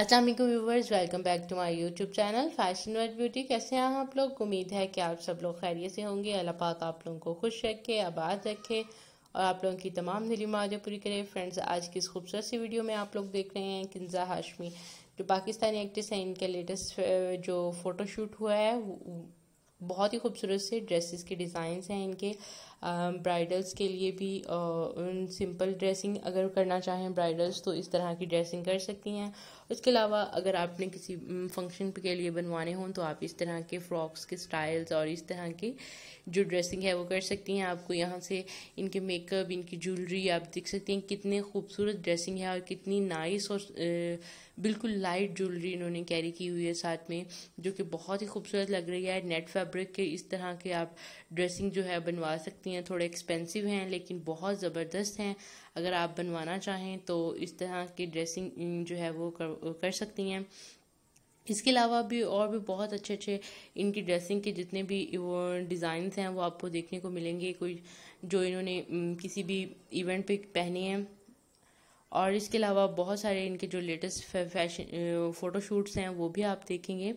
Aslam viewers welcome back to my YouTube channel fashion world beauty कैसे हैं आप लोग उम्मीद है कि आप सब लोग खैरियत से होंगे अल्लाह पाक आप लोगों को खुश रखे आबाद रखे और आप लोगों की तमाम दिली मुरादें पूरी करें फ्रेंड्स आज की इस खूबसूरत सी वीडियो में आप लोग देख रहे हैं किन्जा हाशमी जो पाकिस्तानी एक्ट्रेस हैं इनका लेटेस्ट जो फ़ोटोशूट हुआ है बहुत ही खूबसूरत से ड्रेसेस के डिज़ाइंस हैं इनके ब्राइडल्स के लिए भी सिंपल ड्रेसिंग अगर करना चाहें ब्राइडल्स तो इस तरह की ड्रेसिंग कर सकती हैं उसके अलावा अगर आपने किसी फंक्शन के लिए बनवाने हों तो आप इस तरह के फ्रॉक्स के स्टाइल्स और इस तरह की जो ड्रेसिंग है वो कर सकती हैं आपको यहाँ से इनके मेकअप इनकी ज्वेलरी आप देख सकती हैं कितने खूबसूरत ड्रेसिंग है और कितनी नाइस और बिल्कुल लाइट ज्वेलरी इन्होंने कैरी की हुई है साथ में जो कि बहुत ही खूबसूरत लग रही है नेट फैब फैब्रिक के इस तरह के आप ड्रेसिंग जो है बनवा सकती हैं थोड़े एक्सपेंसिव हैं लेकिन बहुत ज़बरदस्त हैं अगर आप बनवाना चाहें तो इस तरह की ड्रेसिंग जो है वो कर, कर सकती हैं इसके अलावा भी और भी बहुत अच्छे अच्छे इनकी ड्रेसिंग के जितने भी वो डिज़ाइन हैं वो आपको देखने को मिलेंगे कोई जो इन्होंने किसी भी इवेंट पे पहने हैं और इसके अलावा बहुत सारे इनके जो लेटेस्ट फैशन फ़ोटोशूट्स हैं वो भी आप देखेंगे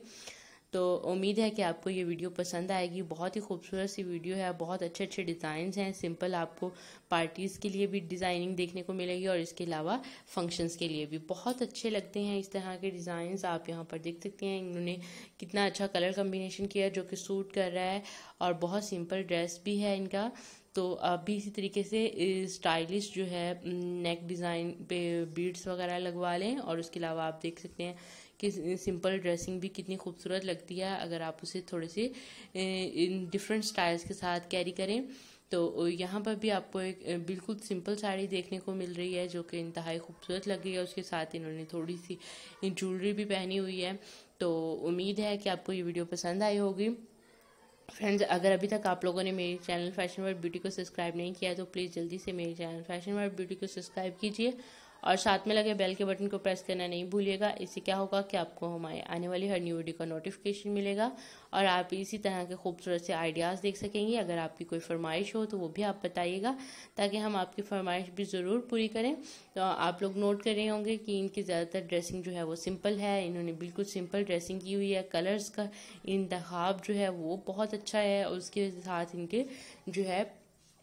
तो उम्मीद है कि आपको ये वीडियो पसंद आएगी बहुत ही खूबसूरत सी वीडियो है बहुत अच्छे अच्छे डिज़ाइन हैं सिंपल आपको पार्टीज़ के लिए भी डिज़ाइनिंग देखने को मिलेगी और इसके अलावा फंक्शंस के लिए भी बहुत अच्छे लगते हैं इस तरह के डिज़ाइन आप यहाँ पर देख सकते हैं इन्होंने कितना अच्छा कलर कम्बिनेशन किया जो कि सूट कर रहा है और बहुत सिंपल ड्रेस भी है इनका तो आप भी इसी तरीके से स्टाइलिश जो है नेक डिज़ाइन पे बीड्स वगैरह लगवा लें और उसके अलावा आप देख सकते हैं कि सिंपल ड्रेसिंग भी कितनी खूबसूरत लगती है अगर आप उसे थोड़े से इन डिफरेंट स्टाइल्स के साथ कैरी करें तो यहाँ पर भी आपको एक बिल्कुल सिंपल साड़ी देखने को मिल रही है जो कि इंतहाई खूबसूरत लग रही है उसके साथ इन्होंने थोड़ी सी ज्वेलरी भी पहनी हुई है तो उम्मीद है कि आपको ये वीडियो पसंद आई होगी फ्रेंड्स अगर अभी तक आप लोगों ने मेरे चैनल फैशन वर्ड ब्यूटी को सब्सक्राइब नहीं किया तो प्लीज़ जल्दी से मेरे चैनल फैशन वर्ड ब्यूटी को सब्सक्राइब कीजिए और साथ में लगे बेल के बटन को प्रेस करना नहीं भूलिएगा इससे क्या होगा कि आपको हमारे आने वाली हर न्यू वीडियो का नोटिफिकेशन मिलेगा और आप इसी तरह के खूबसूरत से आइडियाज़ देख सकेंगे अगर आपकी कोई फरमाइश हो तो वो भी आप बताइएगा ताकि हम आपकी फरमाइश भी ज़रूर पूरी करें तो आप लोग नोट कर रहे होंगे कि इनकी ज़्यादातर ड्रेसिंग जो है वो सिंपल है इन्होंने बिल्कुल सिंपल ड्रेसिंग की हुई है कलर्स का इंतखब जो है वो बहुत अच्छा है उसके साथ इनके जो है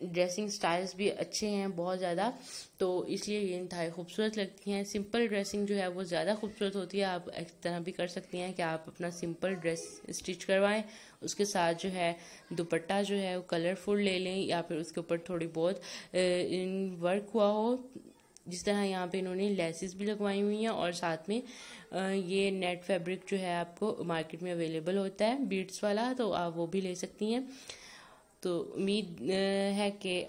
ड्रेसिंग स्टाइल्स भी अच्छे हैं बहुत ज़्यादा तो इसलिए ये इंतहाई खूबसूरत लगती हैं सिंपल ड्रेसिंग जो है वो ज़्यादा खूबसूरत होती है आप इस तरह भी कर सकती हैं कि आप अपना सिंपल ड्रेस स्टिच करवाएं उसके साथ जो है दुपट्टा जो है वो कलरफुल ले लें या फिर उसके ऊपर थोड़ी बहुत इन वर्क हुआ हो जिस तरह यहाँ पे इन्होंने लेसेस भी लगवाई हुई हैं और साथ में ये नेट फैब्रिक जो है आपको मार्केट में अवेलेबल होता है बीट्स वाला तो आप वो भी ले सकती हैं तो उम्मीद है कि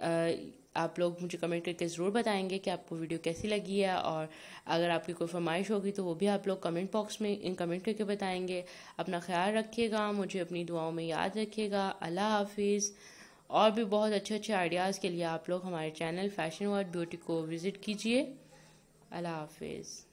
आप लोग मुझे कमेंट करके ज़रूर बताएंगे कि आपको वीडियो कैसी लगी है और अगर आपकी कोई फरमाइश होगी तो वो भी आप लोग कमेंट बॉक्स में कमेंट करके बताएंगे अपना ख्याल रखिएगा मुझे अपनी दुआओं में याद रखिएगा अल्लाह हाफिज़ और भी बहुत अच्छे अच्छे आइडियाज़ के लिए आप लोग हमारे चैनल फैशन वर्ड ब्यूटी को विज़िट कीजिए अल्लाह हाफिज़